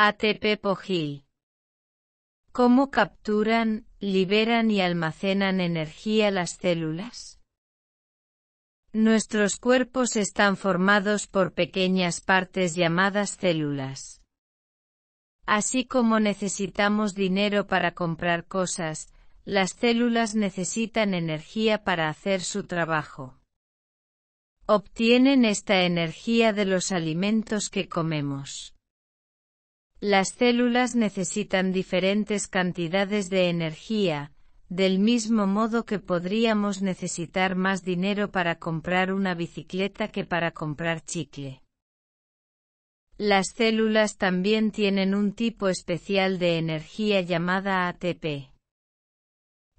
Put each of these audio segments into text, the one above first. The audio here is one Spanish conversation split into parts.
ATP Pogil. ¿Cómo capturan, liberan y almacenan energía las células? Nuestros cuerpos están formados por pequeñas partes llamadas células. Así como necesitamos dinero para comprar cosas, las células necesitan energía para hacer su trabajo. Obtienen esta energía de los alimentos que comemos. Las células necesitan diferentes cantidades de energía, del mismo modo que podríamos necesitar más dinero para comprar una bicicleta que para comprar chicle. Las células también tienen un tipo especial de energía llamada ATP.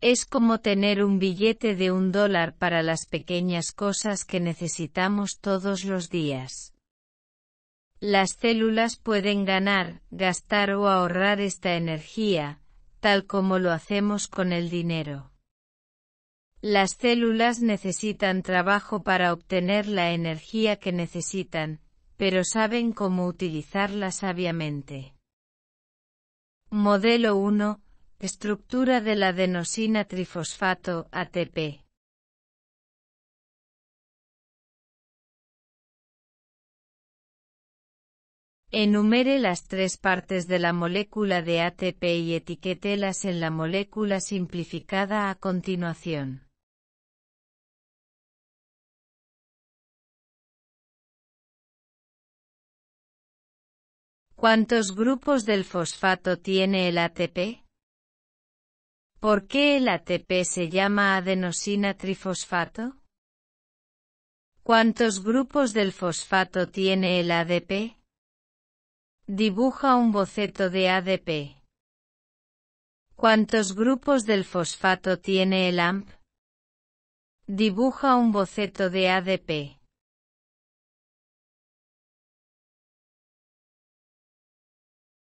Es como tener un billete de un dólar para las pequeñas cosas que necesitamos todos los días. Las células pueden ganar, gastar o ahorrar esta energía, tal como lo hacemos con el dinero. Las células necesitan trabajo para obtener la energía que necesitan, pero saben cómo utilizarla sabiamente. Modelo 1. Estructura de la adenosina trifosfato ATP. Enumere las tres partes de la molécula de ATP y etiquételas en la molécula simplificada a continuación. ¿Cuántos grupos del fosfato tiene el ATP? ¿Por qué el ATP se llama adenosina trifosfato? ¿Cuántos grupos del fosfato tiene el ADP? Dibuja un boceto de ADP. ¿Cuántos grupos del fosfato tiene el AMP? Dibuja un boceto de ADP.